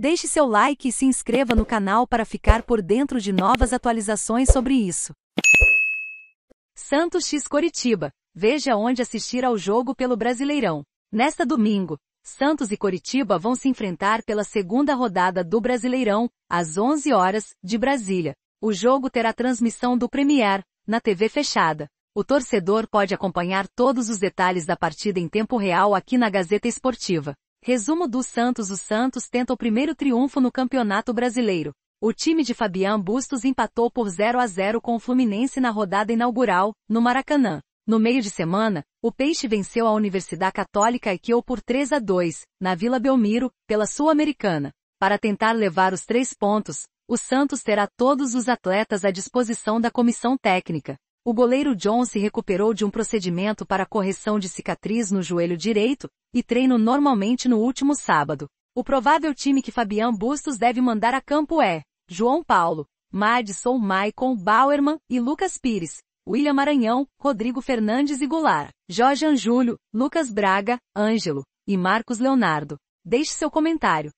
Deixe seu like e se inscreva no canal para ficar por dentro de novas atualizações sobre isso. Santos X Coritiba. Veja onde assistir ao jogo pelo Brasileirão. Nesta domingo, Santos e Coritiba vão se enfrentar pela segunda rodada do Brasileirão, às 11 horas, de Brasília. O jogo terá transmissão do Premier, na TV fechada. O torcedor pode acompanhar todos os detalhes da partida em tempo real aqui na Gazeta Esportiva. Resumo dos Santos Os Santos tenta o primeiro triunfo no Campeonato Brasileiro. O time de Fabián Bustos empatou por 0 a 0 com o Fluminense na rodada inaugural, no Maracanã. No meio de semana, o Peixe venceu a Universidade Católica Equil por 3 a 2, na Vila Belmiro, pela Sul-Americana. Para tentar levar os três pontos, o Santos terá todos os atletas à disposição da comissão técnica. O goleiro John se recuperou de um procedimento para correção de cicatriz no joelho direito e treino normalmente no último sábado. O provável time que Fabian Bustos deve mandar a campo é João Paulo, Madison Maicon Bauerman e Lucas Pires, William Maranhão, Rodrigo Fernandes e Goulart, Jorge Anjulho, Lucas Braga, Ângelo e Marcos Leonardo. Deixe seu comentário.